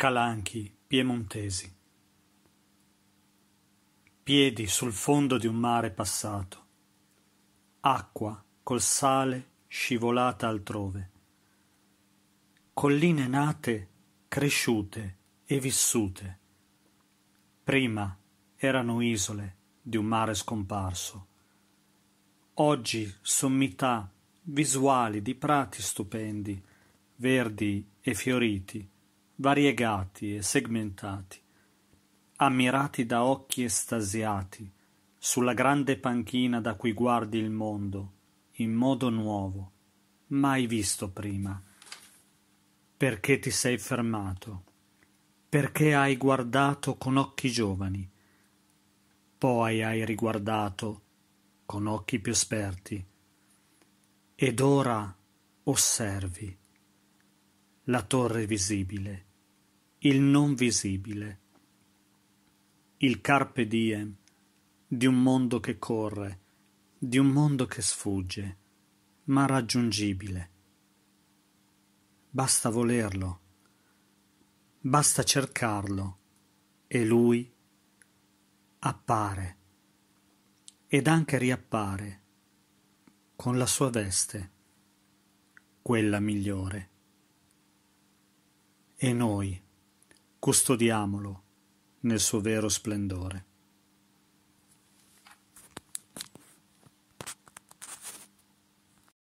Calanchi piemontesi. Piedi sul fondo di un mare passato. Acqua col sale scivolata altrove. Colline nate, cresciute e vissute. Prima erano isole di un mare scomparso. Oggi sommità visuali di prati stupendi, verdi e fioriti variegati e segmentati, ammirati da occhi estasiati, sulla grande panchina da cui guardi il mondo, in modo nuovo, mai visto prima. Perché ti sei fermato? Perché hai guardato con occhi giovani? Poi hai riguardato con occhi più esperti. Ed ora osservi la torre visibile il non visibile. Il carpe diem di un mondo che corre, di un mondo che sfugge, ma raggiungibile. Basta volerlo, basta cercarlo, e lui appare ed anche riappare con la sua veste, quella migliore. E noi custodiamolo nel suo vero splendore.